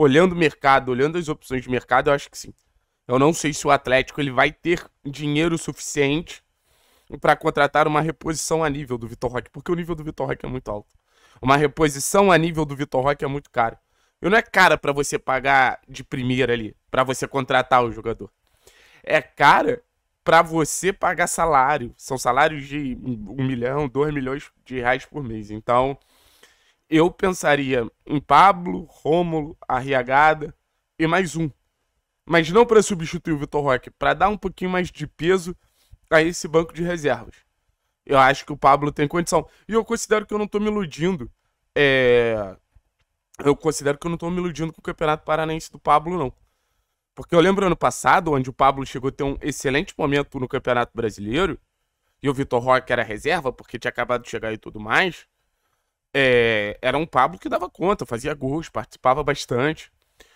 olhando o mercado, olhando as opções de mercado, eu acho que sim. Eu não sei se o Atlético ele vai ter dinheiro suficiente para contratar uma reposição a nível do Vitor Roque, porque o nível do Vitor Roque é muito alto. Uma reposição a nível do Vitor Roque é muito caro. E não é cara para você pagar de primeira ali, para você contratar o jogador. É cara para você pagar salário. São salários de um milhão, dois milhões de reais por mês. Então, eu pensaria em Pablo, Rômulo, Arriagada e mais um. Mas não para substituir o Vitor Roque, para dar um pouquinho mais de peso a esse banco de reservas. Eu acho que o Pablo tem condição. E eu considero que eu não estou me iludindo. É... Eu considero que eu não estou me iludindo com o Campeonato Paranense do Pablo, não. Porque eu lembro ano passado, onde o Pablo chegou a ter um excelente momento no Campeonato Brasileiro, e o Vitor Roque era reserva, porque tinha acabado de chegar e tudo mais é, era um Pablo que dava conta, fazia gols, participava bastante.